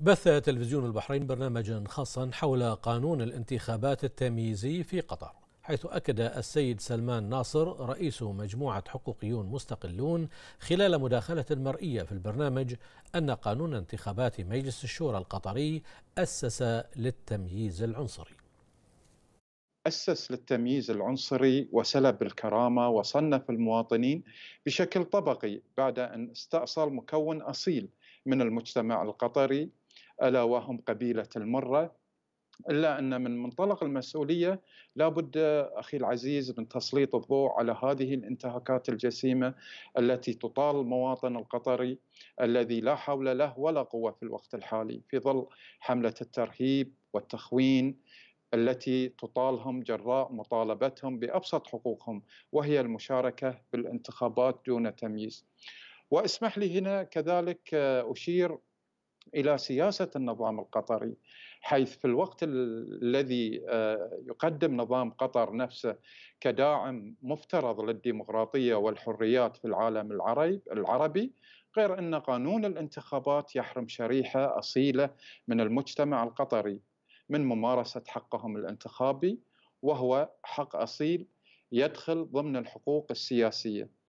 بث تلفزيون البحرين برنامجا خاصا حول قانون الانتخابات التمييزي في قطر حيث أكد السيد سلمان ناصر رئيس مجموعة حقوقيون مستقلون خلال مداخلة مرئية في البرنامج أن قانون انتخابات مجلس الشورى القطري أسس للتمييز العنصري أسس للتمييز العنصري وسلب الكرامة وصنف المواطنين بشكل طبقي بعد أن استأصل مكون أصيل من المجتمع القطري ألا وهم قبيلة المرة إلا أن من منطلق المسؤولية لابد أخي العزيز من تسليط الضوء على هذه الانتهاكات الجسيمة التي تطال المواطن القطري الذي لا حول له ولا قوة في الوقت الحالي في ظل حملة الترهيب والتخوين التي تطالهم جراء مطالبتهم بأبسط حقوقهم وهي المشاركة بالانتخابات دون تمييز واسمح لي هنا كذلك أشير الى سياسه النظام القطري حيث في الوقت الذي آه، يقدم نظام قطر نفسه كداعم مفترض للديمقراطيه والحريات في العالم العربي غير ان قانون الانتخابات يحرم شريحه اصيله من المجتمع القطري من ممارسه حقهم الانتخابي وهو حق اصيل يدخل ضمن الحقوق السياسيه